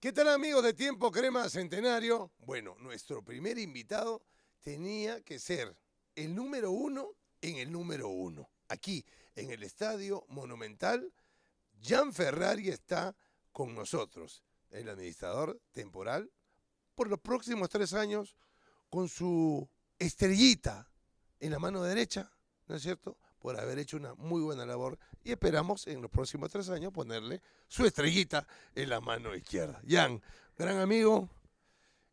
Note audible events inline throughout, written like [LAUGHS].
¿Qué tal amigos de Tiempo Crema Centenario? Bueno, nuestro primer invitado tenía que ser el número uno en el número uno. Aquí, en el Estadio Monumental, Gian Ferrari está con nosotros, el administrador temporal, por los próximos tres años, con su estrellita en la mano derecha, ¿no es cierto? por haber hecho una muy buena labor y esperamos en los próximos tres años ponerle su estrellita en la mano izquierda. Jan, gran amigo,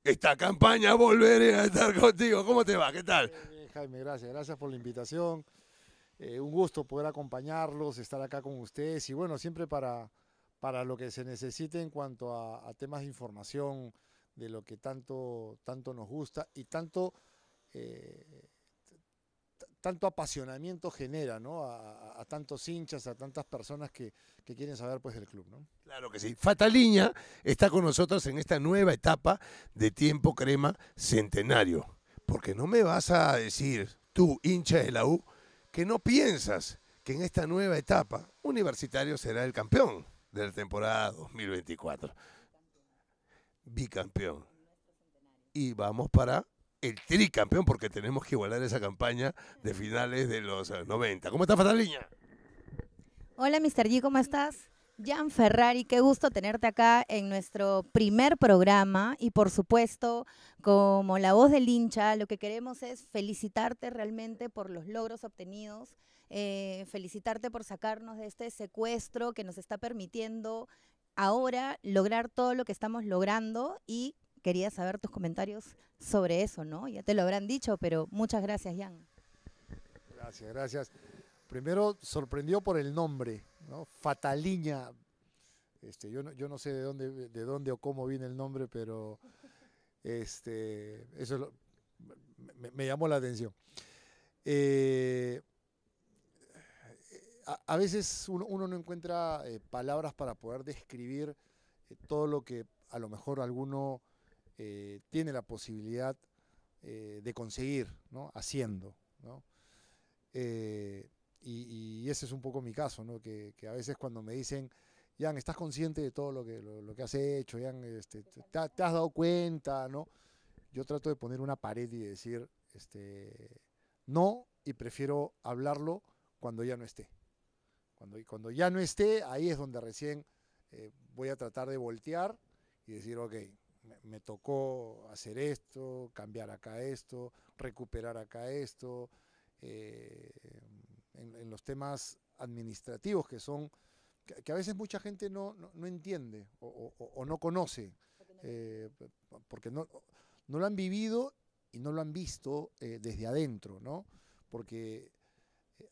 esta campaña volveré a estar contigo. ¿Cómo te va? ¿Qué tal? Jaime, gracias. Gracias por la invitación. Eh, un gusto poder acompañarlos, estar acá con ustedes y bueno, siempre para, para lo que se necesite en cuanto a, temas de información de lo que tanto, tanto nos gusta y tanto... Eh, tanto apasionamiento genera, ¿no? A, tantos hinchas, a tantas personas que, quieren saber pues del club, ¿no? Claro que sí. Fataliña está con nosotros en esta nueva etapa de Tiempo Crema Centenario. Porque no me vas a decir, tú, hincha de la U, que no piensas que en esta nueva etapa Universitario será el campeón de la temporada 2024. Bicampeón. Y vamos para el tricampeón, porque tenemos que igualar esa campaña de finales de los 90. Eh, ¿Cómo estás, Fataliña? Hola, Mr. G, ¿cómo estás? Jan Ferrari, qué gusto tenerte acá en nuestro primer programa y por supuesto, como la voz del hincha, lo que queremos es felicitarte realmente por los logros obtenidos, eh, felicitarte por sacarnos de este secuestro que nos está permitiendo ahora lograr todo lo que estamos logrando y quería saber tus comentarios sobre eso, ¿no? Ya te lo habrán dicho, pero muchas gracias, Jan. Gracias, gracias. Primero, sorprendió por el nombre, ¿no? Fataliña. Este, yo, no, sé de dónde, de dónde o cómo viene el nombre, pero este, eso me, llamó la atención. Eh, a, veces uno, no encuentra eh, palabras para poder describir eh, todo lo que a lo mejor alguno eh, tiene la posibilidad eh, de conseguir, Haciendo, eh, y, ese es un poco mi caso, Que, a veces cuando me dicen, Jan, ¿estás consciente de todo lo que, lo, que has hecho? Jan, este, te, has dado cuenta? ¿no? Yo trato de poner una pared y decir, este, no, y prefiero hablarlo cuando ya no esté. Cuando, cuando ya no esté, ahí es donde recién voy a tratar de voltear y decir, ok, me, tocó hacer esto, cambiar acá esto, recuperar acá esto, eh, en, los temas administrativos que son, que, a veces mucha gente no, entiende o, no conoce, eh, porque no, no, lo han vivido y no lo han visto eh, desde adentro, ¿no? Porque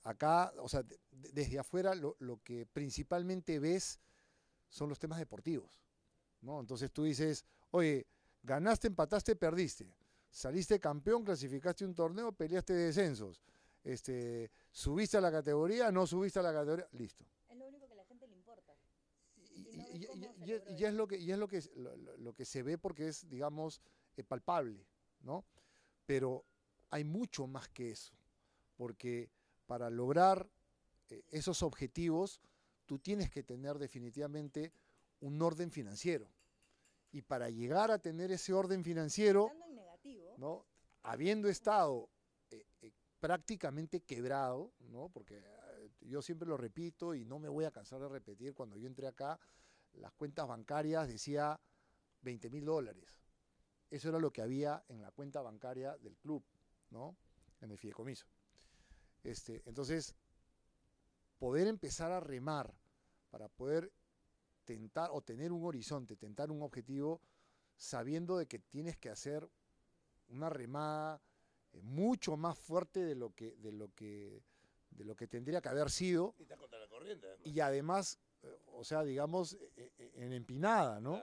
acá, o sea, desde afuera lo, lo, que principalmente ves son los temas deportivos, ¿no? Entonces tú dices, Oye, ganaste, empataste, perdiste. Saliste campeón, clasificaste un torneo, peleaste descensos. Este, subiste a la categoría, no subiste a la categoría, listo. Es lo único que a la gente le importa. Y, es lo que, es lo lo, que se ve porque es, digamos, eh, palpable, ¿no? Pero hay mucho más que eso, porque para lograr eh, esos objetivos, tú tienes que tener definitivamente un orden financiero. Y para llegar a tener ese orden financiero, ¿no? habiendo estado eh, eh, prácticamente quebrado, ¿no? porque eh, yo siempre lo repito y no me voy a cansar de repetir, cuando yo entré acá, las cuentas bancarias decía 20 mil dólares. Eso era lo que había en la cuenta bancaria del club, ¿no? En el fideicomiso. Este, entonces, poder empezar a remar para poder tentar o tener un horizonte, tentar un objetivo, sabiendo de que tienes que hacer una remada eh, mucho más fuerte de lo que, de lo que, de lo que tendría que haber sido. Y Además. Eh, o sea, digamos, eh, en empinada, ¿no?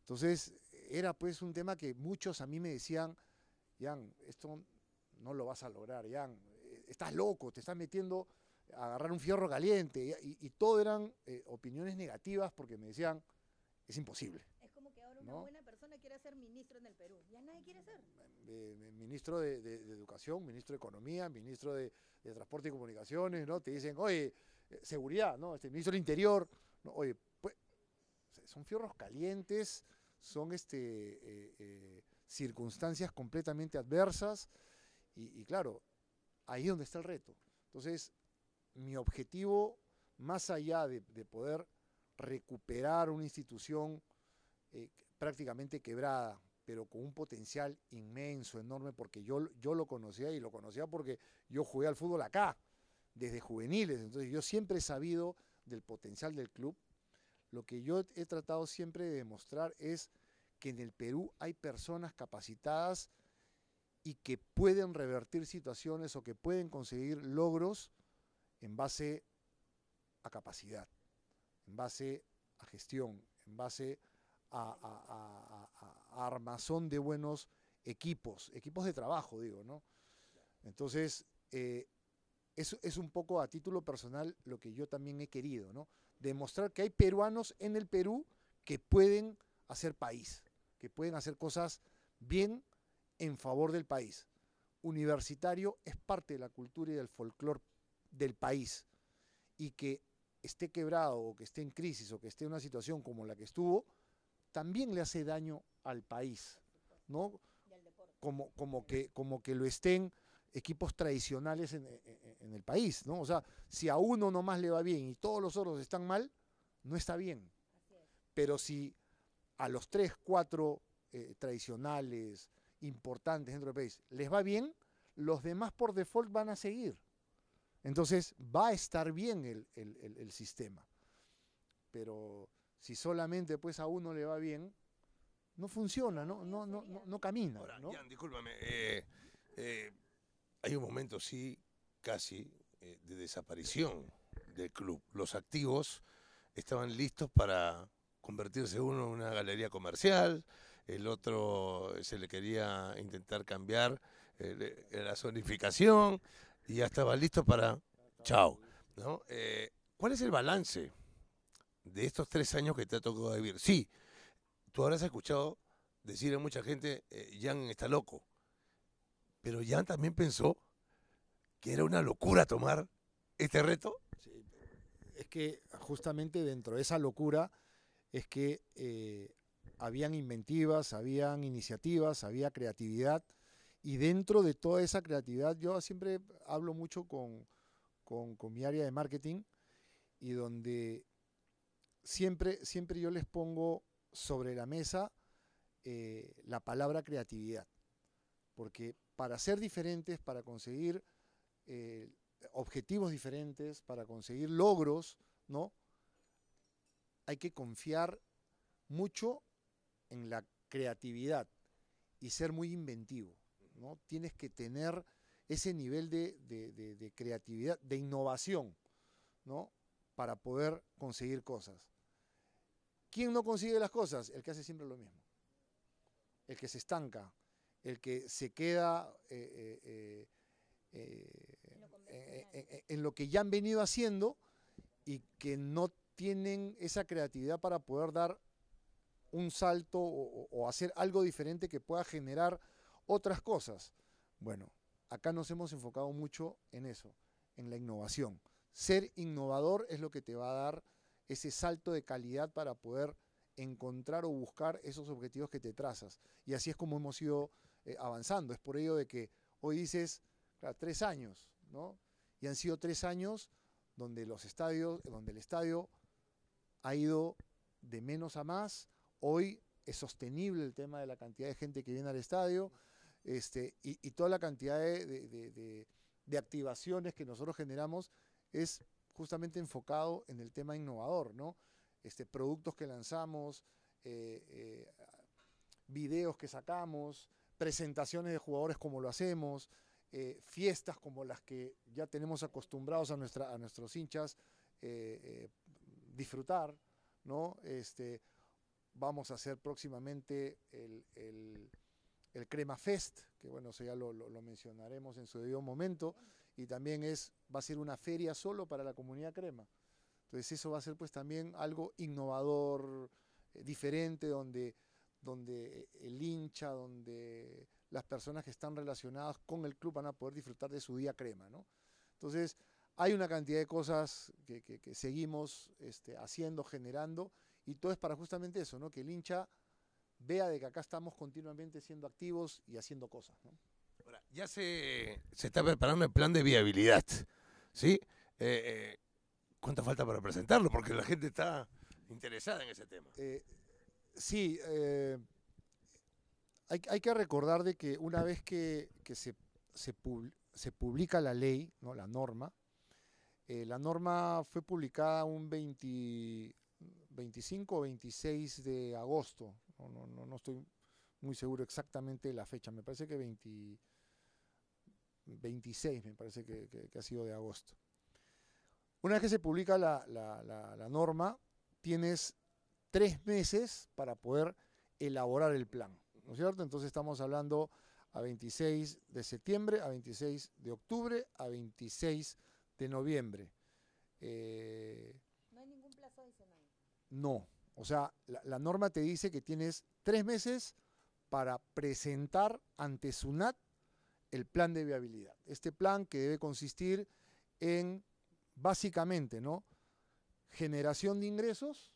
Entonces, era pues un tema que muchos a mí me decían, Jan, esto no lo vas a lograr, Jan, estás loco, te estás metiendo agarrar un fierro caliente, y, todo eran eh, opiniones negativas porque me decían, es imposible. Es como que ahora una buena persona quiere ser ministro en el Perú, ya nadie quiere ser. Eh, eh, ministro de, Educación, ministro de Economía, ministro de, Transporte y Comunicaciones, ¿no? Te dicen, oye, seguridad, ¿no? Este, ministro del Interior, oye, pues, son fierros calientes, son este, circunstancias completamente adversas, y, y claro, ahí es donde está el reto. Entonces, mi objetivo, más allá de, poder recuperar una institución eh, prácticamente quebrada, pero con un potencial inmenso, enorme, porque yo, yo lo conocía y lo conocía porque yo jugué al fútbol acá, desde juveniles, entonces yo siempre he sabido del potencial del club. Lo que yo he tratado siempre de demostrar es que en el Perú hay personas capacitadas y que pueden revertir situaciones o que pueden conseguir logros en base a capacidad, en base a gestión, en base a, armazón de buenos equipos, equipos de trabajo, digo, ¿no? Entonces, eh, es, es, un poco a título personal lo que yo también he querido, ¿no? Demostrar que hay peruanos en el Perú que pueden hacer país, que pueden hacer cosas bien en favor del país. Universitario es parte de la cultura y del folclore del país y que esté quebrado o que esté en crisis o que esté en una situación como la que estuvo, también le hace daño al país, ¿no? Como, como, que, como que lo estén equipos tradicionales en, el país, ¿no? O sea, si a uno nomás le va bien y todos los otros están mal, no está bien. Pero si a los tres, cuatro eh, tradicionales, importantes dentro del país, les va bien, los demás por default van a seguir. Entonces va a estar bien el, sistema. Pero si solamente pues a uno le va bien, no funciona, no, no, no, no, camina. Eh, eh, hay un momento, sí, casi, eh, de desaparición del club. Los activos estaban listos para convertirse uno en una galería comercial, el otro se le quería intentar cambiar la zonificación, y ya estaba listo para chao. Eh, ¿Cuál es el balance de estos tres años que te ha tocado vivir? Sí, tú habrás escuchado decir a mucha gente, eh, Jan está loco, pero Jan también pensó que era una locura tomar este reto. es que justamente dentro de esa locura es que eh, habían inventivas, habían iniciativas, había creatividad y dentro de toda esa creatividad, yo siempre hablo mucho con, mi área de marketing y donde siempre, siempre yo les pongo sobre la mesa eh, la palabra creatividad. Porque para ser diferentes, para conseguir eh, objetivos diferentes, para conseguir logros, ¿no? Hay que confiar mucho en la creatividad y ser muy inventivo. Tienes que tener ese nivel de, creatividad, de innovación, ¿no? Para poder conseguir cosas. ¿Quién no consigue las cosas? El que hace siempre lo mismo. El que se estanca, el que se queda eh, eh, eh, en, lo que ya han venido haciendo y que no tienen esa creatividad para poder dar un salto o hacer algo diferente que pueda generar otras cosas. Bueno, acá nos hemos enfocado mucho en eso, en la innovación. Ser innovador es lo que te va a dar ese salto de calidad para poder encontrar o buscar esos objetivos que te trazas. Y así es como hemos ido eh, avanzando. Es por ello de que hoy dices, claro, tres años, ¿no? Y han sido tres años donde los estadios, donde el estadio ha ido de menos a más. Hoy es sostenible el tema de la cantidad de gente que viene al estadio. Este, y, toda la cantidad de, activaciones que nosotros generamos es justamente enfocado en el tema innovador, ¿no? Este, productos que lanzamos, eh, eh, videos que sacamos, presentaciones de jugadores como lo hacemos, eh, fiestas como las que ya tenemos acostumbrados a, nuestra, a nuestros hinchas disfrutar, ¿no? Este, vamos a hacer próximamente el el Crema Fest, que bueno, eso ya lo, mencionaremos en su debido momento, y también es, va a ser una feria solo para la comunidad Crema. Entonces eso va a ser pues también algo innovador, eh, diferente, donde, donde eh, el hincha, donde las personas que están relacionadas con el club van a poder disfrutar de su día Crema, ¿no? Entonces hay una cantidad de cosas que, seguimos este, haciendo, generando, y todo es para justamente eso, ¿no? Que el hincha vea de que acá estamos continuamente siendo activos y haciendo cosas. Ahora, ya se, está preparando el plan de viabilidad, ¿sí? Eh, eh, ¿Cuánta falta para presentarlo? Porque la gente está interesada en ese tema. Eh, sí, hay, que recordar de que una vez que, se, se, publica la ley, ¿no? la norma, la norma fue publicada un 20, 25 o 26 de agosto no, no, no, no estoy muy seguro exactamente de la fecha. Me parece que 26, me parece que, ha sido de agosto. Una vez que se publica la, norma, tienes tres meses para poder elaborar el plan, ¿no es cierto? Entonces estamos hablando a 26 de septiembre, a 26 de octubre, a 26 de noviembre. Eh, ¿No hay ningún plazo adicional? No. O sea, la, norma te dice que tienes tres meses para presentar ante SUNAT el plan de viabilidad. Este plan que debe consistir en, básicamente, ¿no? Generación de ingresos,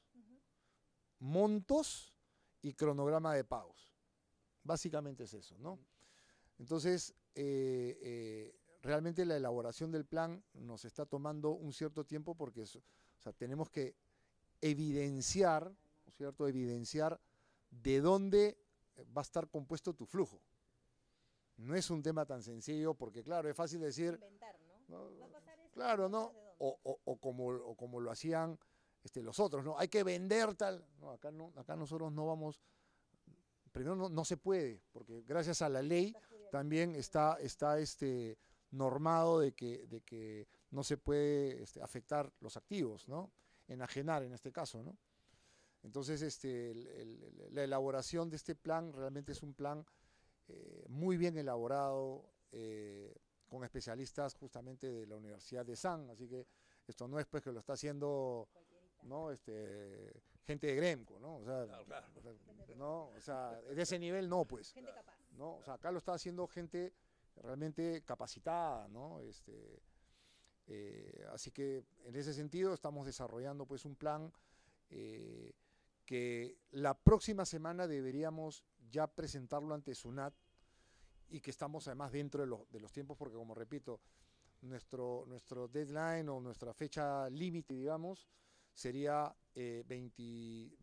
montos y cronograma de pagos. Básicamente es eso, ¿no? Entonces, eh, eh, realmente la elaboración del plan nos está tomando un cierto tiempo porque o tenemos que evidenciar, ¿no es cierto? Evidenciar de dónde va a estar compuesto tu flujo. No es un tema tan sencillo porque, claro, es fácil decir... Inventar, ¿no? Claro, ¿no? O, como, como lo hacían este, los otros, ¿no? Hay que vender tal... No, acá, no, acá nosotros no vamos... Primero, no, no se puede, porque gracias a la ley también está, está este, normado de que, de que no se puede este, afectar los activos, ¿no? enajenar en este caso, ¿no? Entonces, este, la elaboración de este plan realmente es un plan eh, muy bien elaborado, eh, con especialistas justamente de la Universidad de San, así que esto no es pues que lo está haciendo ¿no? Este, gente de Gremco, ¿no? O sea, ¿no? de ese nivel no, pues. ¿no? O sea, acá lo está haciendo gente realmente capacitada, ¿no? Este, eh, así que en ese sentido estamos desarrollando pues un plan eh, que la próxima semana deberíamos ya presentarlo ante SUNAT y que estamos además dentro de, los tiempos porque como repito, nuestro, nuestro deadline o nuestra fecha límite, digamos, sería 26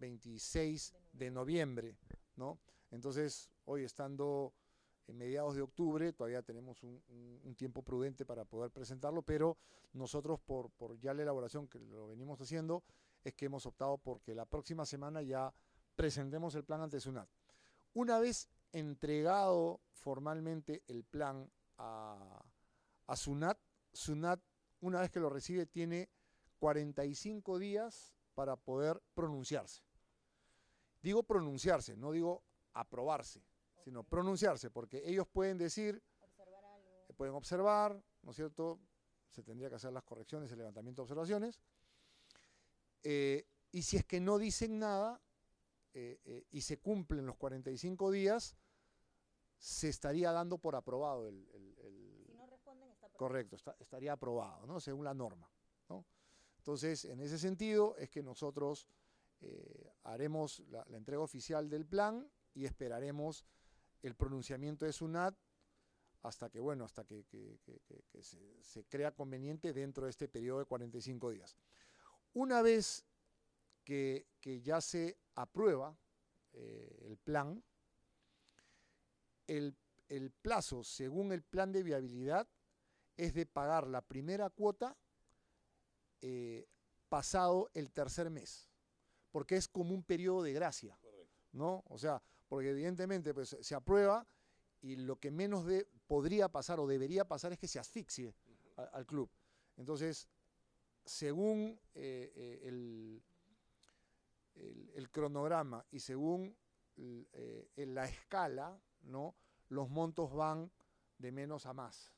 eh, de noviembre, ¿no? Entonces, hoy estando en mediados de octubre, todavía tenemos un, tiempo prudente para poder presentarlo, pero nosotros por, ya la elaboración que lo venimos haciendo, es que hemos optado porque la próxima semana ya presentemos el plan ante SUNAT. Una vez entregado formalmente el plan a SUNAT, SUNAT una vez que lo recibe tiene 45 días para poder pronunciarse. Digo pronunciarse, no digo aprobarse sino pronunciarse, porque ellos pueden decir, eh, pueden observar, ¿no es cierto? Se tendría que hacer las correcciones, el levantamiento de observaciones. Eh, y si es que no dicen nada eh, y se cumplen los 45 días, se estaría dando por aprobado el... si no responden, está aprobado. Correcto, estaría aprobado, ¿no? Según la norma, Entonces, en ese sentido, es que nosotros haremos la entrega oficial del plan y esperaremos el pronunciamiento de SUNAT hasta que, bueno, hasta que, se, crea conveniente dentro de este periodo de 45 días. Una vez que, ya se aprueba eh, el plan, el, plazo, según el plan de viabilidad, es de pagar la primera cuota eh, pasado el tercer mes, porque es como un periodo de gracia, ¿no? O sea, porque evidentemente pues, se aprueba y lo que menos podría pasar o debería pasar es que se asfixie al club. Entonces, según eh, eh, el, cronograma y según eh, la escala, ¿no? los montos van de menos a más.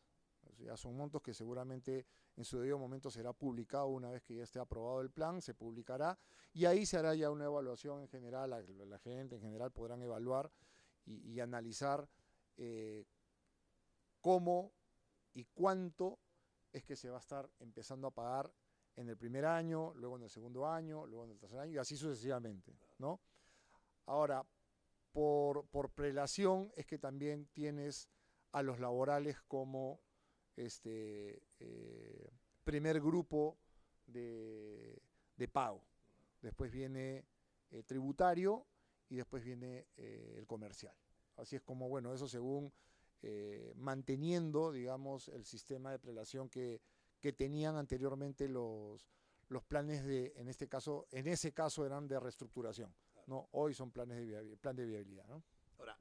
O sea, son montos que seguramente en su debido momento será publicado una vez que ya esté aprobado el plan, se publicará y ahí se hará ya una evaluación en general, la, gente en general podrán evaluar y, analizar eh, cómo y cuánto es que se va a estar empezando a pagar en el primer año, luego en el segundo año, luego en el tercer año y así sucesivamente, ¿no? Ahora, por prelación es que también tienes a los laborales como este, eh, primer grupo de, pago. Después viene el tributario y después viene eh, el comercial. Así es como, bueno, eso según eh, manteniendo, digamos, el sistema de prelación que, tenían anteriormente los, los planes de, en este caso, en ese caso eran de reestructuración. No, hoy son planes de plan de viabilidad. Ahora,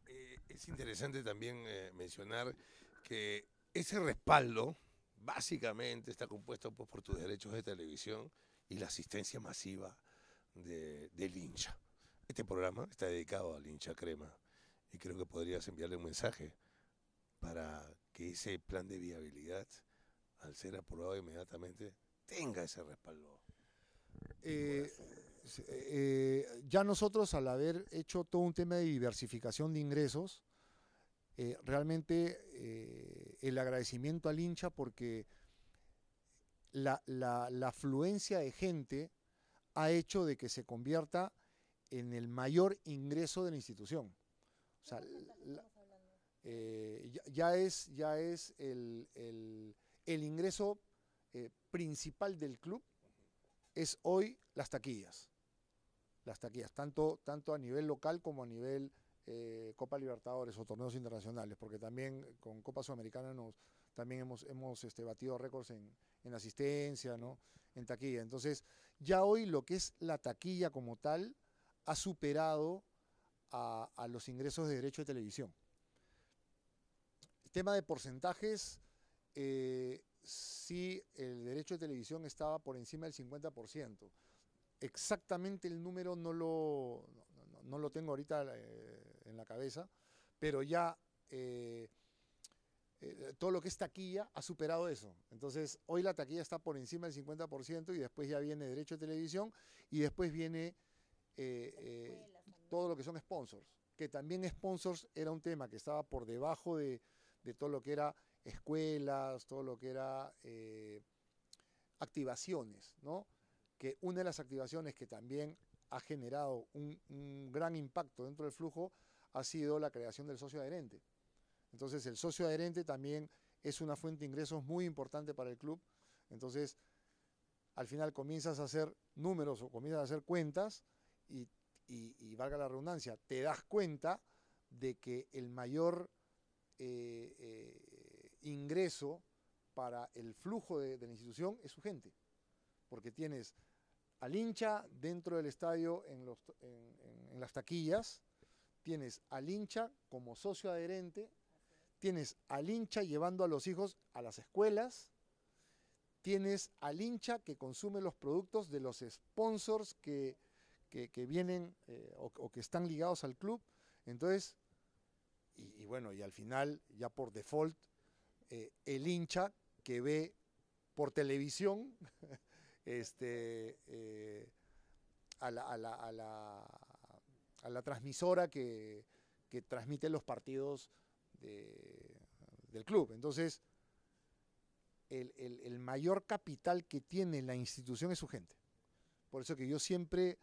es interesante también mencionar que ese respaldo básicamente está compuesto pues, por, tus derechos de televisión y la asistencia masiva del hincha. Este programa está dedicado al hincha crema y creo que podrías enviarle un mensaje para que ese plan de viabilidad, al ser aprobado inmediatamente, tenga ese respaldo. Eh, eh, ya nosotros al haber hecho todo un tema de diversificación de ingresos, eh, realmente el agradecimiento al hincha porque la, afluencia de gente ha hecho de que se convierta en el mayor ingreso de la institución. O sea, eh, ya, es, ya es el, ingreso eh, principal del club, es hoy las taquillas. Las taquillas, tanto, tanto a nivel local como a nivel eh, Copa Libertadores o torneos internacionales, porque también con Copa Sudamericana también hemos, hemos este, batido récords en, asistencia, ¿no? en taquilla. Entonces, ya hoy lo que es la taquilla como tal ha superado a, los ingresos de derecho de televisión. El tema de porcentajes, eh, si el derecho de televisión estaba por encima del 50% exactamente el número no lo, lo tengo ahorita eh, en la cabeza, pero ya eh, eh, todo lo que es taquilla ha superado eso. Entonces, hoy la taquilla está por encima del 50% y después ya viene derecho de televisión y después viene eh, todo lo que son sponsors, que también sponsors era un tema que estaba por debajo de, todo lo que era escuelas, todo lo que era activaciones, ¿no? Que una de las activaciones que también ha generado un gran impacto dentro del flujo ha sido la creación del socio adherente. Entonces el socio adherente también es una fuente de ingresos muy importante para el club. Entonces al final comienzas a hacer números o comienzas a hacer cuentas y, valga la redundancia, te das cuenta de que el mayor eh, eh, ingreso para el flujo de, la institución es su gente. Porque tienes al hincha dentro del estadio en, en, las taquillas, tienes al hincha como socio adherente, tienes al hincha llevando a los hijos a las escuelas, tienes al hincha que consume los productos de los sponsors que, vienen eh, o, que están ligados al club. Entonces, y, bueno, y al final, ya por default, eh, el hincha que ve por televisión [LAUGHS] este, eh, a la a la transmisora que, que transmite los partidos del club. Entonces, el, mayor capital que tiene la institución es su gente. Por eso que yo siempre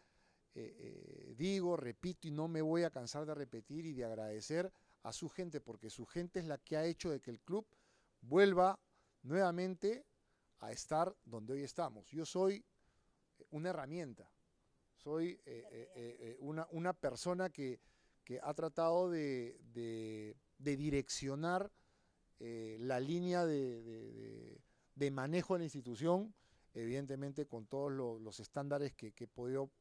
eh, eh, digo, repito y no me voy a cansar de repetir y de agradecer a su gente, porque su gente es la que ha hecho de que el club vuelva nuevamente a estar donde hoy estamos. Yo soy una herramienta, soy eh, eh, eh, una, persona que, ha tratado de, direccionar la línea de, manejo de la institución, evidentemente con todos los, estándares que, que, he podido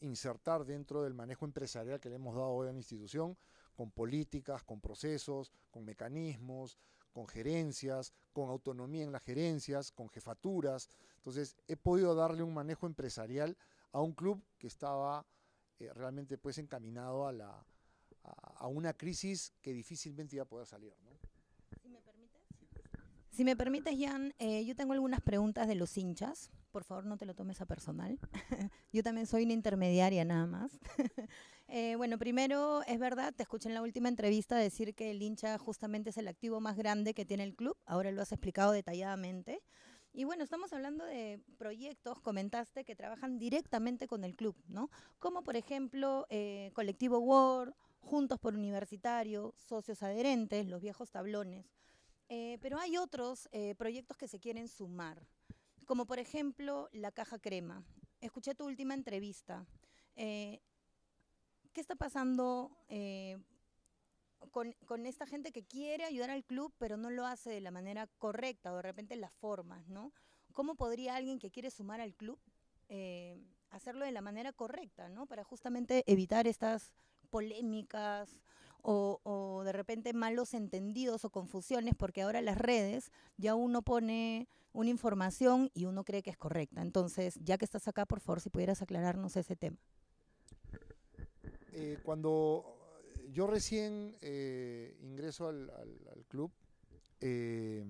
insertar dentro del manejo empresarial que le hemos dado hoy a la institución, con políticas, con procesos, con mecanismos, con gerencias, con autonomía en las gerencias, con jefaturas. Entonces he podido darle un manejo empresarial a un club que estaba eh, realmente pues encaminado a, la, a, una crisis que difícilmente iba a poder salir. Si me permites, Jan, eh, yo tengo algunas preguntas de los hinchas por favor no te lo tomes a personal. [LAUGHS] Yo también soy una intermediaria nada más. [LAUGHS] Eh, bueno, primero, es verdad, te escuché en la última entrevista decir que el hincha justamente es el activo más grande que tiene el club, ahora lo has explicado detalladamente. Y bueno, estamos hablando de proyectos, comentaste, que trabajan directamente con el club, ¿no? Como por ejemplo eh, Colectivo Word, Juntos por Universitario, Socios Adherentes, los viejos tablones. Eh, pero hay otros proyectos que se quieren sumar como por ejemplo la caja crema. Escuché tu última entrevista. Eh, ¿Qué está pasando eh, con, esta gente que quiere ayudar al club, pero no lo hace de la manera correcta o de repente las formas, ¿no? ¿Cómo podría alguien que quiere sumar al club eh, hacerlo de la manera correcta, ¿no? Para justamente evitar estas polémicas o, de repente malos entendidos o confusiones, porque ahora las redes ya uno pone una información y uno cree que es correcta. Entonces, ya que estás acá, por favor, si pudieras aclararnos ese tema. Eh, cuando yo recién eh, ingreso al, club, eh,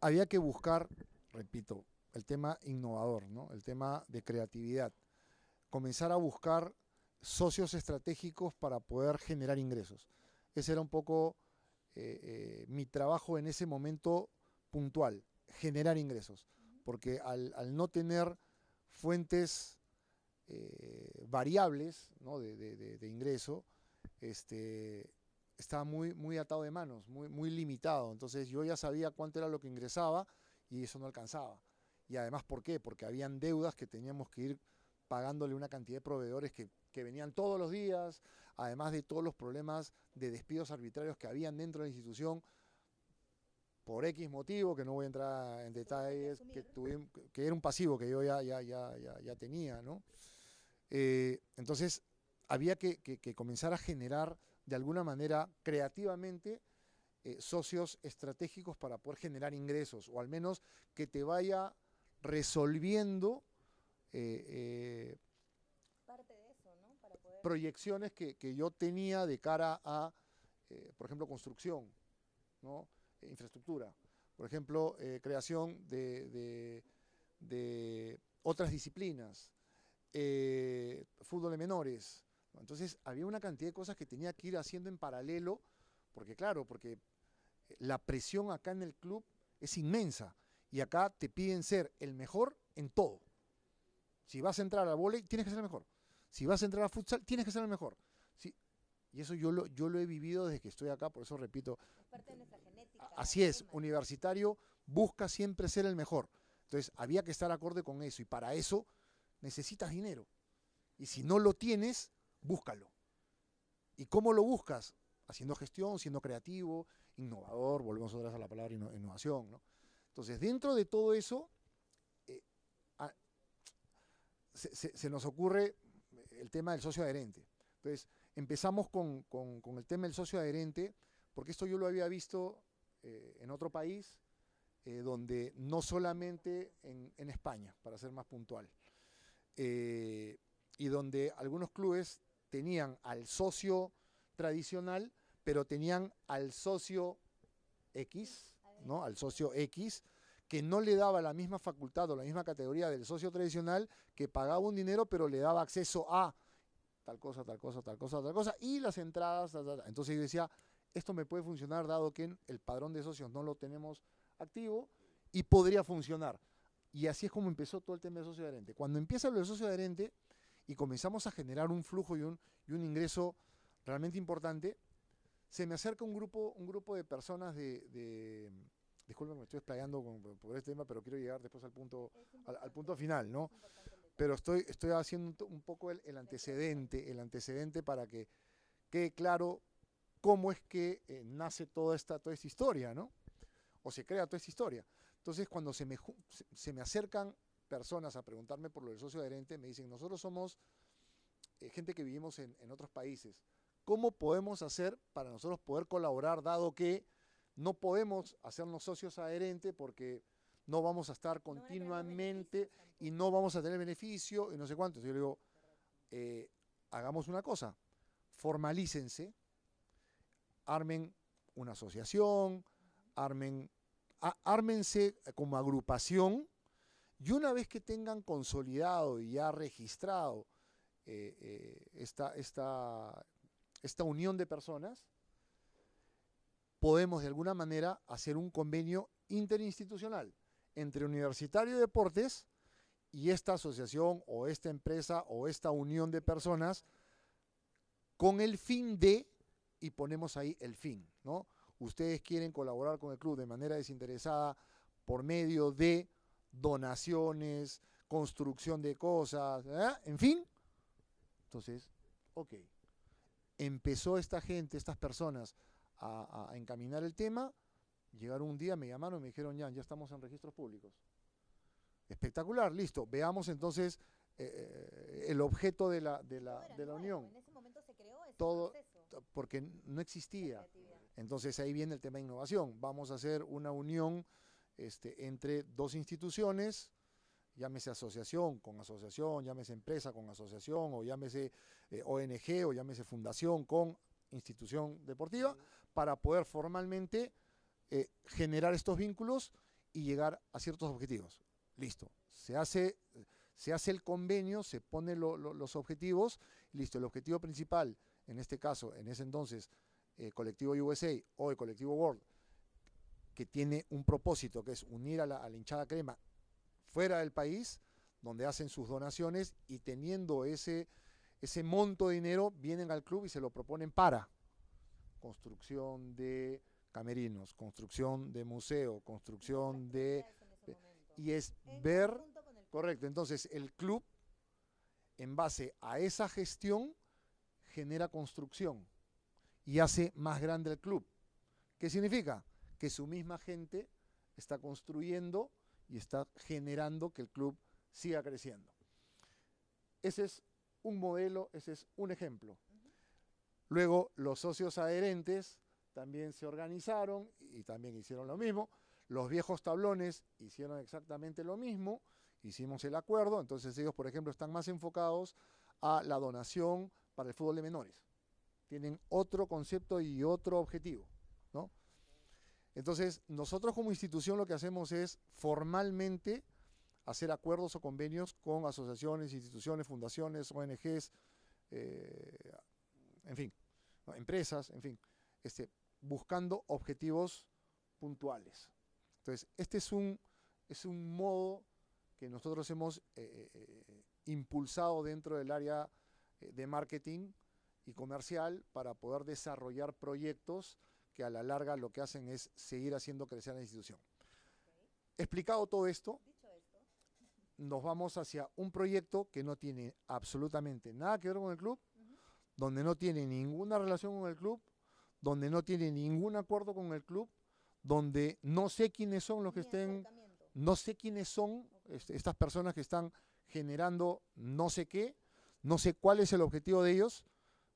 había que buscar, repito, el tema innovador, ¿no? el tema de creatividad. Comenzar a buscar socios estratégicos para poder generar ingresos. Ese era un poco eh, eh, mi trabajo en ese momento puntual, generar ingresos, porque al, no tener fuentes eh, variables de, ingreso, este, estaba muy, muy atado de manos, muy, muy limitado. Entonces yo ya sabía cuánto era lo que ingresaba y eso no alcanzaba. Y además, ¿por qué? Porque habían deudas que teníamos que ir pagándole una cantidad de proveedores que que venían todos los días, además de todos los problemas de despidos arbitrarios que habían dentro de la institución por X motivo, que no voy a entrar en detalles, que, que era un pasivo que yo ya, ya, ya, ya, tenía, ¿no? Eh, entonces, había que, comenzar a generar de alguna manera creativamente eh, socios estratégicos para poder generar ingresos, o al menos que te vaya resolviendo eh, proyecciones que, yo tenía de cara a, eh, por ejemplo, construcción, eh, infraestructura, por ejemplo, eh, creación de, otras disciplinas, fútbol de menores. Entonces había una cantidad de cosas que tenía que ir haciendo en paralelo, porque claro, porque la presión acá en el club es inmensa y acá te piden ser el mejor en todo. Si vas a entrar a volei, tienes que ser el mejor. Si vas a entrar a futsal, tienes que ser el mejor. Sí. Y eso yo lo, yo lo he vivido desde que estoy acá, por eso repito. así es, universitario busca siempre ser el mejor. Entonces, había que estar acorde con eso. Y para eso necesitas dinero. Y si no lo tienes, búscalo. ¿Y cómo lo buscas? Haciendo gestión, siendo creativo, innovador, volvemos otra vez a la palabra innovación. Entonces, dentro de todo eso, eh, se, nos ocurre el tema del socio adherente. Entonces, empezamos con, el tema del socio adherente, porque esto yo lo había visto eh, en otro país, eh, donde no solamente en, España, para ser más puntual, eh, y donde algunos clubes tenían al socio tradicional, pero tenían al socio X, ¿no? Al socio X, que no le daba la misma facultad o la misma categoría del socio tradicional que pagaba un dinero pero le daba acceso a tal cosa, tal cosa, tal cosa, tal cosa, y las entradas, entonces yo decía, esto me puede funcionar dado que el padrón de socios no lo tenemos activo y podría funcionar. Y así es como empezó todo el tema del socio adherente. Cuando empieza lo del socio adherente y comenzamos a generar un flujo y un, ingreso realmente importante, se me acerca un grupo, un grupo de personas de Disculpen, me estoy explayando con, por este tema, pero quiero llegar después al punto, al, punto final, ¿no? Pero estoy, estoy haciendo un, poco el, antecedente, el antecedente para que quede claro cómo es que eh, nace toda esta, toda historia, ¿no? O se crea toda esta historia. Entonces, cuando se me, se, me acercan personas a preguntarme por lo del socio adherente, me dicen, nosotros somos eh, gente que vivimos en, en otros países. ¿Cómo podemos hacer para nosotros poder colaborar, dado que no podemos hacernos socios adherentes porque no vamos a estar continuamente y no vamos a tener beneficio y no sé cuánto. yo digo, eh, hagamos una cosa, formalícense, armen una asociación, armen, ármense como agrupación y una vez que tengan consolidado y ya registrado eh, eh, esta unión de personas, podemos de alguna manera hacer un convenio interinstitucional entre Universitario de Deportes y esta asociación o esta empresa o esta unión de personas con el fin de, y ponemos ahí el fin, ¿no? Ustedes quieren colaborar con el club de manera desinteresada por medio de donaciones, construcción de cosas, ¿eh? en fin. Entonces, ok, empezó esta gente, estas personas, a, encaminar el tema. Llegaron un día, me llamaron y me dijeron, ya, ya estamos en registros públicos. Espectacular, listo. Veamos entonces eh, eh, el objeto de la, unión. En ese momento se creó Todo, Porque no existía. Entonces ahí viene el tema de innovación. Vamos a hacer una unión este, entre dos instituciones, llámese asociación con asociación, llámese empresa con asociación, o llámese eh, ONG, o llámese fundación con institución deportiva, para poder formalmente eh, generar estos vínculos y llegar a ciertos objetivos. Listo. Se hace, se hace el convenio, se ponen los objetivos, listo. El objetivo principal, en este caso, en ese entonces, el eh, colectivo USA o el colectivo World, que tiene un propósito, que es unir a la, a hinchada crema fuera del país, donde hacen sus donaciones y teniendo ese, ese monto de dinero, vienen al club y se lo proponen para construcción de camerinos, construcción de museo, construcción de... Y es ver... Correcto, entonces el club, en base a esa gestión, genera construcción y hace más grande el club. ¿Qué significa? Que su misma gente está construyendo y está generando que el club siga creciendo. Ese es un modelo, ese es un ejemplo. Luego los socios adherentes también se organizaron y también hicieron lo mismo. Los viejos tablones hicieron exactamente lo mismo, hicimos el acuerdo, entonces ellos, por ejemplo, están más enfocados a la donación para el fútbol de menores. Tienen otro concepto y otro objetivo, ¿no? Entonces, nosotros como institución lo que hacemos es formalmente hacer acuerdos o convenios con asociaciones, instituciones, fundaciones, ONGs, eh, en fin, empresas, en fin, este, buscando objetivos puntuales. Entonces, este es un, es un modo que nosotros hemos eh, eh, eh, impulsado dentro del área de marketing y comercial para poder desarrollar proyectos que a la larga lo que hacen es seguir haciendo crecer la institución. Explicado todo esto, nos vamos hacia un proyecto que no tiene absolutamente nada que ver con el club, donde no tiene ninguna relación con el club, donde no tiene ningún acuerdo con el club, donde no sé quiénes son los que estén, no sé quiénes son este, estas personas que están generando no sé qué, no sé cuál es el objetivo de ellos,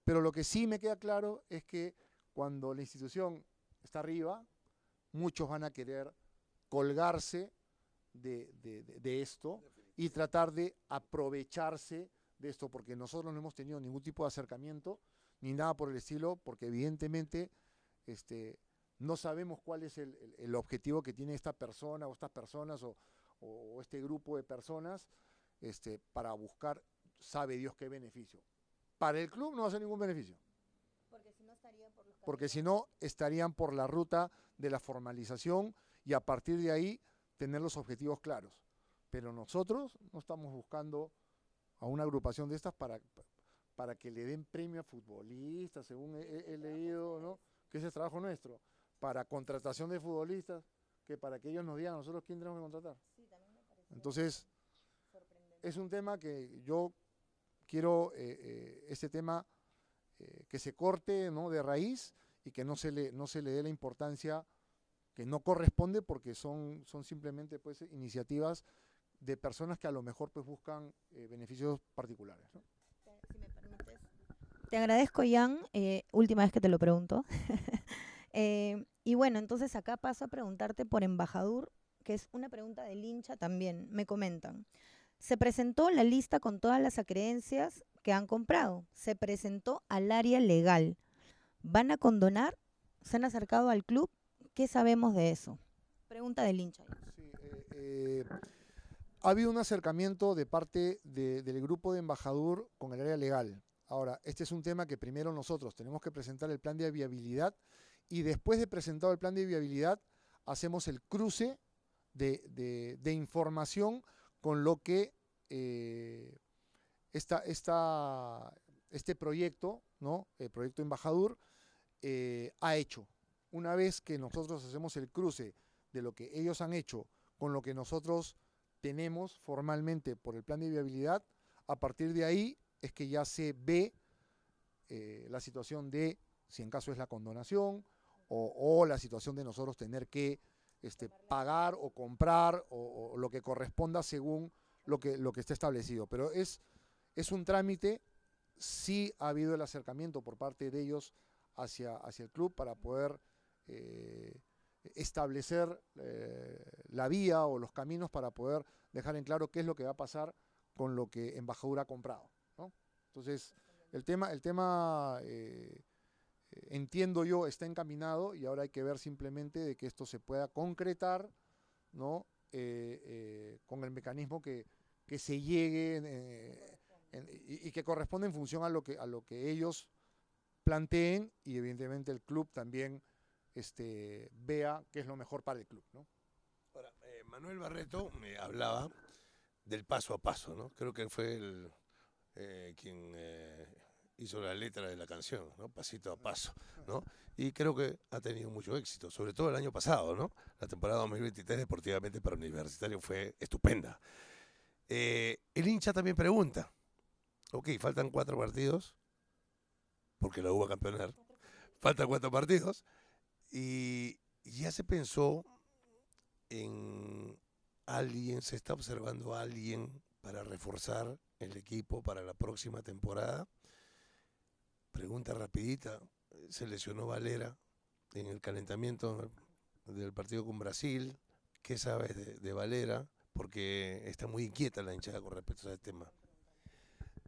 pero lo que sí me queda claro es que cuando la institución está arriba, muchos van a querer colgarse de esto y tratar de aprovecharse de esto porque nosotros no hemos tenido ningún tipo de acercamiento ni nada por el estilo, porque evidentemente este, no sabemos cuál es el, objetivo que tiene esta persona o estas personas o, este grupo de personas este, para buscar, sabe Dios qué beneficio. Para el club no va a ser ningún beneficio. Porque si no, estarían por la ruta de la formalización y a partir de ahí tener los objetivos claros. Pero nosotros no estamos buscando a una agrupación de estas para, para que le den premio a futbolistas, según he, leído, ¿no? Que ese es trabajo nuestro, para contratación de futbolistas, que para que ellos nos digan nosotros quién tenemos que contratar. Entonces, es un tema que yo quiero, eh, eh, este tema, eh, que se corte ¿no? de raíz y que no se le, no se le dé la importancia que no corresponde porque son, son simplemente pues, iniciativas de personas que a lo mejor pues buscan eh, beneficios particulares. Si me permites. Te agradezco, Ian. Eh, última vez que te lo pregunto. [LAUGHS] Eh, y bueno, entonces acá paso a preguntarte por embajador, que es una pregunta del hincha también. Me comentan. Se presentó la lista con todas las acreencias que han comprado. Se presentó al área legal. ¿Van a condonar? ¿Se han acercado al club? ¿Qué sabemos de eso? Pregunta del hincha. Sí, ha habido un acercamiento de parte del grupo de embajador con el área legal. Ahora, este es un tema que primero nosotros tenemos que presentar el plan de viabilidad y después de presentado el plan de viabilidad hacemos el cruce de, información con lo que eh, esta, este proyecto, ¿no? el proyecto Embajador, eh, ha hecho. Una vez que nosotros hacemos el cruce de lo que ellos han hecho con lo que nosotros tenemos formalmente por el plan de viabilidad, a partir de ahí es que ya se ve eh, la situación de, si en caso es la condonación, o, la situación de nosotros tener que este, pagar o comprar o, lo que corresponda según lo que, lo que está establecido. Pero es, es un trámite, sí ha habido el acercamiento por parte de ellos hacia, hacia el club para poder eh, establecer eh, la vía o los caminos para poder dejar en claro qué es lo que va a pasar con lo que Embajadura ha comprado. Entonces, el tema, el tema eh, entiendo yo, está encaminado y ahora hay que ver simplemente de que esto se pueda concretar ¿no? Eh, con el mecanismo que, se llegue y, que corresponde en función a lo que, a lo que ellos planteen y evidentemente el club también este, vea qué es lo mejor para el club. ¿no? Eh, Manuel Barreto me hablaba del paso a paso, ¿no? Creo que fue eh, quien eh, hizo la letra de la canción, ¿no? Pasito a paso, ¿no? Y creo que ha tenido mucho éxito, sobre todo el año pasado, ¿no? La temporada 2023 deportivamente para Universitario fue estupenda. el hincha también pregunta, ok, faltan cuatro partidos, porque la hubo va a campeonar, faltan cuatro partidos, y ya se pensó en alguien, se está observando a alguien para reforzar el equipo para la próxima temporada. Pregunta rapidita, se lesionó Valera en el calentamiento del partido con Brasil. ¿Qué sabes de, Valera? Porque está muy inquieta la hinchada con respecto a ese tema.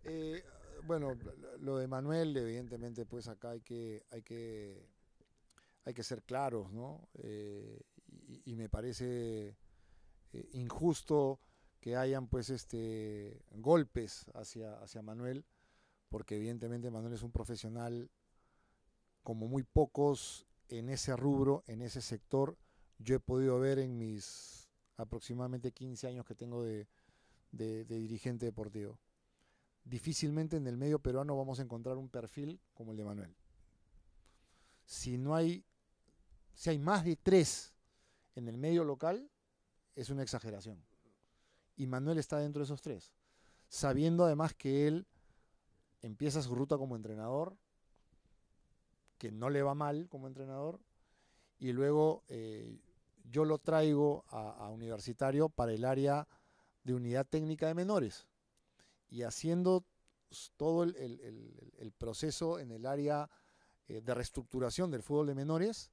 Eh, bueno, lo de Manuel, evidentemente, pues acá hay que, hay que hay que ser claros, ¿no? Eh, y, me parece eh, injusto que hayan pues este golpes hacia, hacia Manuel, porque evidentemente Manuel es un profesional como muy pocos en ese rubro, en ese sector. Yo he podido ver en mis aproximadamente 15 años que tengo de dirigente deportivo. Difícilmente en el medio peruano vamos a encontrar un perfil como el de Manuel si no hay si hay más de tres en el medio local, es una exageración. Y Manuel está dentro de esos tres, sabiendo además que él empieza su ruta como entrenador, que no le va mal como entrenador, y luego eh, yo lo traigo a, universitario para el área de unidad técnica de menores. Y haciendo todo el, proceso en el área eh, de reestructuración del fútbol de menores,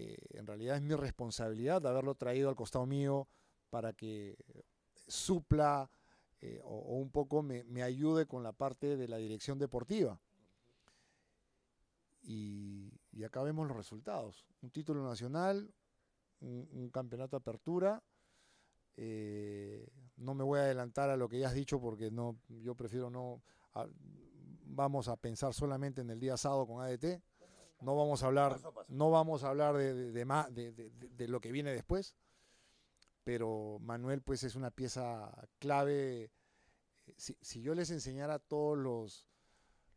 eh, en realidad es mi responsabilidad haberlo traído al costado mío para que supla eh, o, un poco me, ayude con la parte de la dirección deportiva. Y, acá vemos los resultados. Un título nacional, un, campeonato de apertura. Eh, no me voy a adelantar a lo que ya has dicho porque no, yo prefiero no... vamos a pensar solamente en el día sábado con ADT. No vamos a hablar, No vamos a hablar de, de, de, lo que viene después, pero Manuel pues es una pieza clave. Si, yo les enseñara todos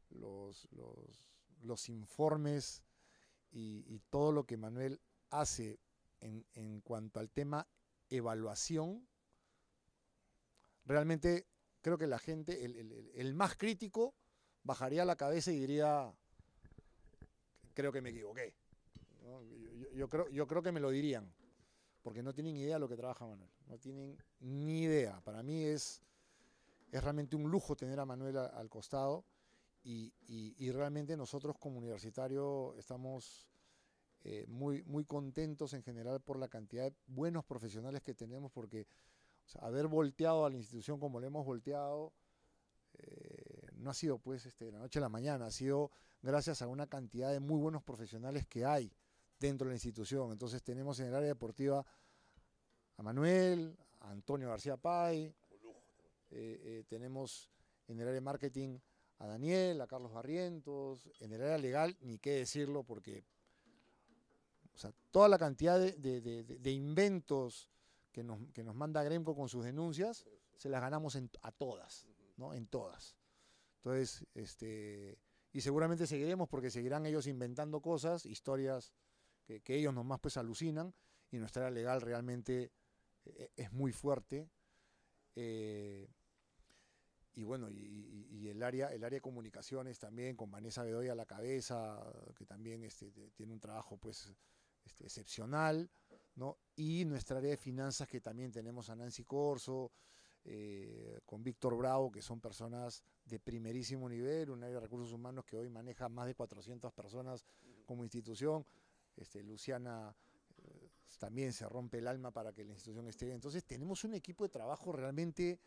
los, los, informes y, todo lo que Manuel hace en, cuanto al tema evaluación, realmente creo que la gente, el, más crítico, bajaría la cabeza y diría, creo que me equivoqué. Yo, creo, yo creo que me lo dirían, porque no tienen idea de lo que trabaja Manuel, no tienen ni idea. Para mí es, es realmente un lujo tener a Manuel al costado y, realmente nosotros como universitario estamos eh, muy, muy contentos en general por la cantidad de buenos profesionales que tenemos, porque haber volteado a la institución como le hemos volteado, eh, no ha sido pues este, de la noche a la mañana, ha sido gracias a una cantidad de muy buenos profesionales que hay dentro de la institución. Entonces tenemos en el área deportiva a Manuel, a Antonio García Pay, eh, eh, tenemos en el área de marketing a Daniel, a Carlos Barrientos, en el área legal, ni qué decirlo, porque toda la cantidad de, inventos que nos, manda Gremco con sus denuncias, se las ganamos a todas, ¿no? En todas. Entonces, este, y seguramente seguiremos porque seguirán ellos inventando cosas, historias que, ellos nomás pues alucinan y nuestra área legal realmente eh, es muy fuerte. Eh, y bueno, y, el, área, el área de comunicaciones también, con Vanessa Bedoya a la cabeza, que también este, tiene un trabajo pues este, excepcional, ¿no? Y nuestra área de finanzas, que también tenemos a Nancy Corso, eh, con Víctor Bravo, que son personas de primerísimo nivel, un área de recursos humanos que hoy maneja más de 400 personas como institución. Este, Luciana eh, también se rompe el alma para que la institución esté bien. Entonces tenemos un equipo de trabajo realmente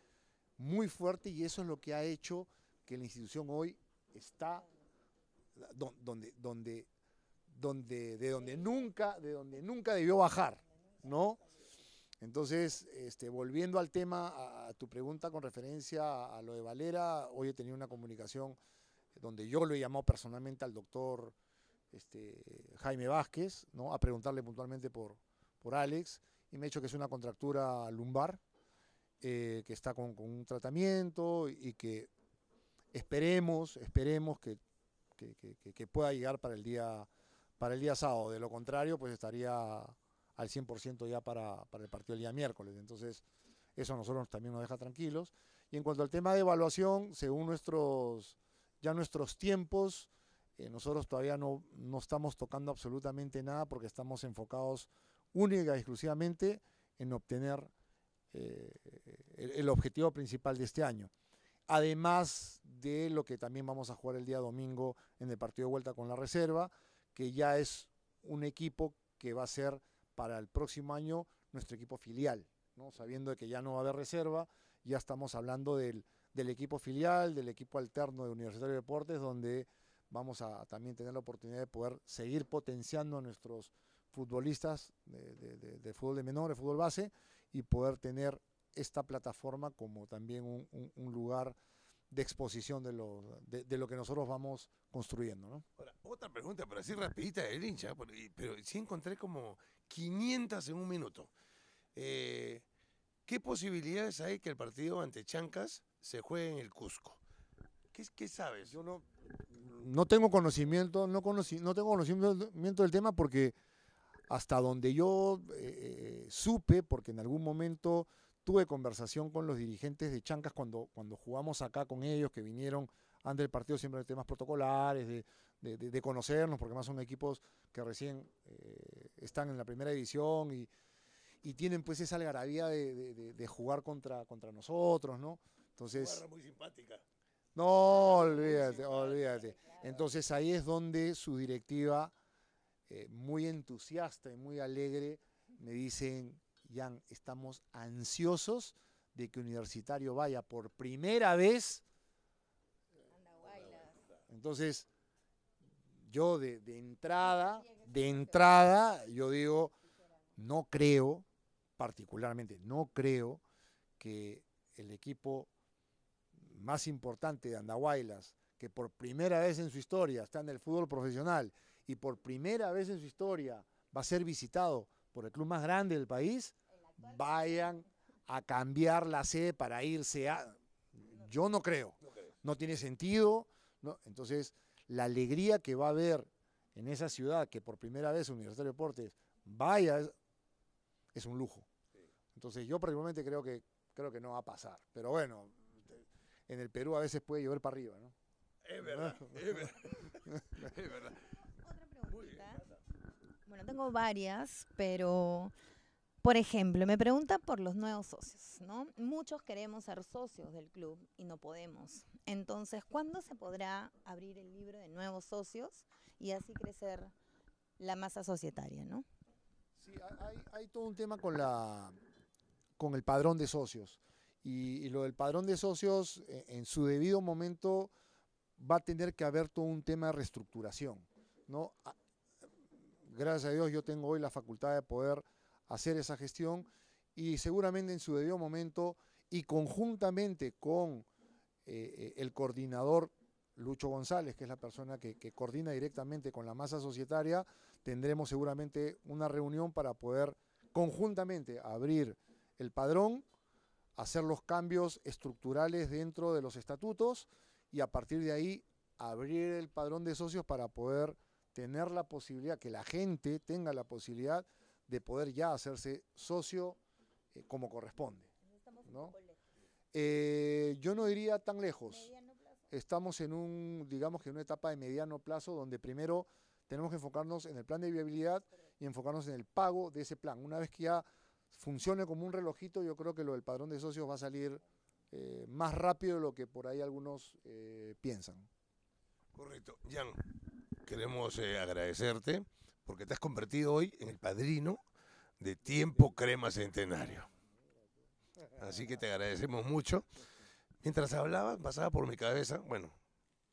muy fuerte y eso es lo que ha hecho que la institución hoy está donde, donde, donde, de donde nunca, de donde nunca debió bajar, ¿no? Entonces, este, volviendo al tema, a, tu pregunta con referencia a, lo de Valera, hoy he tenido una comunicación donde yo lo he llamado personalmente al doctor este, Jaime Vázquez, ¿no? a preguntarle puntualmente por, por Alex, y me ha dicho que es una contractura lumbar, eh, que está con, un tratamiento y que esperemos, esperemos que, pueda llegar para el día para el día sábado. De lo contrario, pues estaría al 100% ya para, el partido el día miércoles. Entonces, eso a nosotros también nos deja tranquilos. Y en cuanto al tema de evaluación, según nuestros, ya nuestros tiempos, eh, nosotros todavía no, no estamos tocando absolutamente nada porque estamos enfocados única y exclusivamente en obtener eh, el, objetivo principal de este año. Además de lo que también vamos a jugar el día domingo en el partido de vuelta con la reserva, que ya es un equipo que va a ser para el próximo año nuestro equipo filial, ¿no? sabiendo de que ya no va a haber reserva, ya estamos hablando del, equipo filial, del equipo alterno de Universitario de Deportes, donde vamos a también tener la oportunidad de poder seguir potenciando a nuestros futbolistas de, fútbol de menor, de fútbol base, y poder tener esta plataforma como también un, lugar de exposición de lo, de, lo que nosotros vamos construyendo. otra pregunta, pero así rapidita el hincha, pero sí encontré como 500 en un minuto. Eh, ¿Qué posibilidades hay que el partido ante Chancas se juegue en el Cusco? ¿Qué, sabes? Yo no, no tengo conocimiento, no, no tengo conocimiento del tema porque hasta donde yo eh, supe, porque en algún momento tuve conversación con los dirigentes de Chancas cuando, cuando jugamos acá con ellos, que vinieron antes del partido siempre de temas protocolares, de, conocernos, porque más son equipos que recién eh, están en la primera división y, tienen pues esa algarabía de, jugar contra, contra nosotros, ¿no? Entonces... muy simpática. No, olvídate, olvídate. Entonces ahí es donde su directiva, eh, muy entusiasta y muy alegre, me dicen, Jan, estamos ansiosos de que Universitario vaya por primera vez. Entonces, yo de, de entrada de entrada yo digo, no creo, particularmente, no creo que el equipo más importante de Andahuaylas, que por primera vez en su historia está en el fútbol profesional y por primera vez en su historia va a ser visitado por el club más grande del país, vayan a cambiar la sede para irse a... Yo no creo. No tiene sentido. Entonces, la alegría que va a haber en esa ciudad que por primera vez Universitario de Deportes vaya, es, un lujo. Entonces yo prácticamente creo que, creo que no va a pasar. Pero bueno, en el Perú a veces puede llover para arriba, ¿no? Es verdad, [LAUGHS] es verdad. es verdad. Otra pregunta. Bueno, tengo varias, pero por ejemplo, me preguntan por los nuevos socios, ¿no? Muchos queremos ser socios del club y no podemos. Entonces, ¿cuándo se podrá abrir el libro de nuevos socios y así crecer la masa societaria, ¿no? Sí, hay, todo un tema con, la, con el padrón de socios. Y, y, lo del padrón de socios, e, en su debido momento, va a tener que haber todo un tema de reestructuración, ¿no? Ah, gracias a Dios yo tengo hoy la facultad de poder hacer esa gestión y seguramente en su debido momento y conjuntamente con eh, eh, el coordinador Lucho González, que es la persona que, coordina directamente con la masa societaria, tendremos seguramente una reunión para poder conjuntamente abrir el padrón, hacer los cambios estructurales dentro de los estatutos y a partir de ahí abrir el padrón de socios para poder tener la posibilidad, que la gente tenga la posibilidad de poder ya hacerse socio eh, como corresponde. Eh, yo no diría tan lejos. Estamos en un, digamos que en una etapa de mediano plazo donde primero tenemos que enfocarnos en el plan de viabilidad y enfocarnos en el pago de ese plan. Una vez que ya funcione como un relojito, yo creo que lo del padrón de socios va a salir eh, más rápido de lo que por ahí algunos piensan. Correcto. Jan, queremos agradecerte porque te has convertido hoy en el padrino de Tiempo Crema Centenario. Así que te agradecemos mucho. Mientras hablaba, pasaba por mi cabeza, bueno,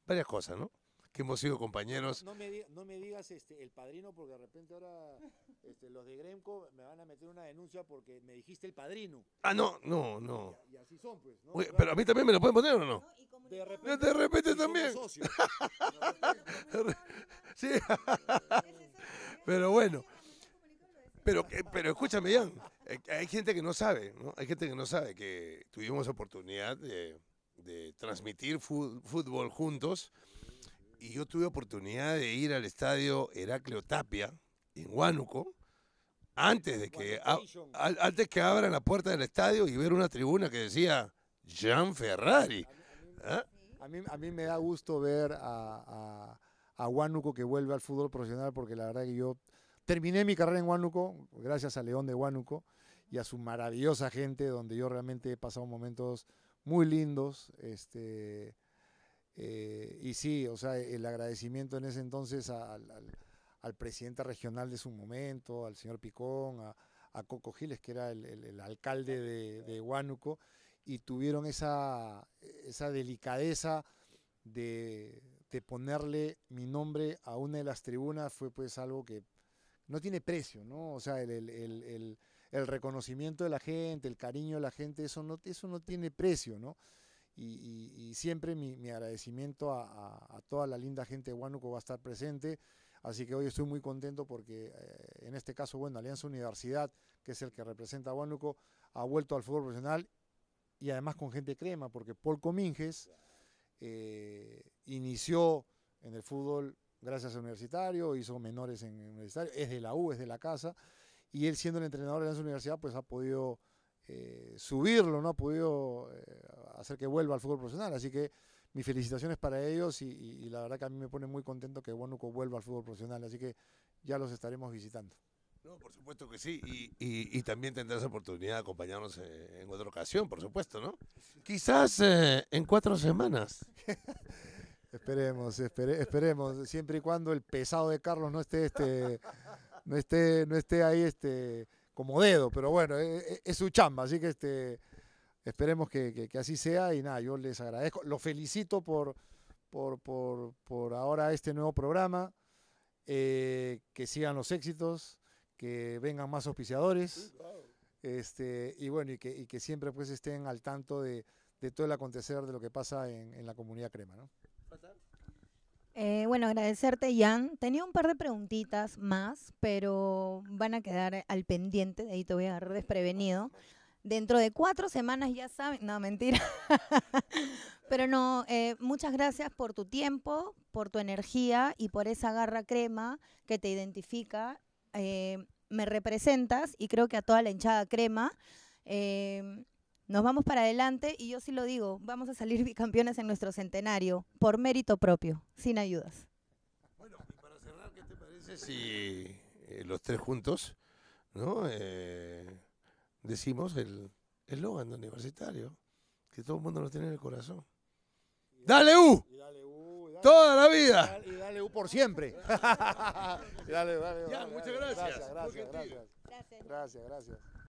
varias cosas, ¿no? que hemos sido compañeros. No, me, no me, digas este, el padrino, porque de repente ahora este, los de Gremco me van a meter una denuncia porque me dijiste el padrino. Ah, no, no, no. Y, así son, pues. ¿no? pero a mí también me lo pueden poner o no. De repente, también. sí. pero bueno. Pero, pero escúchame, Jan, hay gente que no sabe, ¿no? Hay gente que no sabe que tuvimos oportunidad de, de transmitir fútbol juntos y yo tuve oportunidad de ir al estadio Heracleo Tapia en Huánuco antes de que que abran la puerta del estadio y ver una tribuna que decía Jean Ferrari. A, mí, me da gusto ver a, a Huánuco que vuelve al fútbol profesional porque la verdad que yo terminé mi carrera en Huánuco gracias a León de Huánuco y a su maravillosa gente donde yo realmente he pasado momentos muy lindos este eh, y sí, o sea, el agradecimiento en ese entonces al, presidente regional de su momento, al señor Picón, a, Coco Giles, que era el, alcalde de, Huánuco, y tuvieron esa, delicadeza de, ponerle mi nombre a una de las tribunas, fue pues algo que no tiene precio, ¿no? O sea, el, el reconocimiento de la gente, el cariño de la gente, eso no, eso no tiene precio, ¿no? y, siempre mi, agradecimiento a, toda la linda gente de Huánuco va a estar presente. Así que hoy estoy muy contento porque eh, en este caso, bueno, Alianza Universidad, que es el que representa a Huánuco, ha vuelto al fútbol profesional y además con gente crema, porque Paul Cominges eh, inició en el fútbol gracias a Universitario, hizo menores en Universitario, es de la U, es de la casa, y él siendo el entrenador de Alianza Universidad, pues ha podido eh, subirlo, no ha podido hacer que vuelva al fútbol profesional. Así que mis felicitaciones para ellos y, la verdad que a mí me pone muy contento que Huánuco vuelva al fútbol profesional. Así que ya los estaremos visitando. No, por supuesto que sí, y, también tendrás oportunidad de acompañarnos eh, en otra ocasión, por supuesto, ¿no? Quizás eh, en cuatro semanas. [LAUGHS] esperemos, esperemos, siempre y cuando el pesado de Carlos no esté, este, no esté, no esté ahí este, como dedo, pero bueno, es, e, es su chamba, así que este, Esperemos que, que, así sea y nada, yo les agradezco. Los felicito por, por, por, por ahora este nuevo programa. Eh, que sigan los éxitos, que vengan más auspiciadores. Este, y bueno, y que, y que siempre pues estén al tanto de, de, todo el acontecer de lo que pasa en, en la comunidad crema, ¿no? Eh, bueno, agradecerte, Jan. Tenía un par de preguntitas más, pero van a quedar al pendiente, de ahí te voy a agarrar desprevenido. Dentro de cuatro semanas ya saben, no, mentira. [LAUGHS] Pero no, eh, muchas gracias por tu tiempo, por tu energía y por esa garra crema que te identifica. Eh, me representas y creo que a toda la hinchada crema. Eh, nos vamos para adelante y yo sí lo digo, vamos a salir [LAUGHS] bicampeones en nuestro centenario, por mérito propio, sin ayudas. Bueno, y para cerrar, ¿qué te parece si los tres juntos, ¿no? Eh, decimos el eslogan universitario, que todo el mundo lo tiene en el corazón. dale, U! Y dale ¡Toda la vida! Y dale, U por siempre. [LAUGHS] dale, ya, muchas gracias. Gracias, gracias. Gracias, gracias. gracias.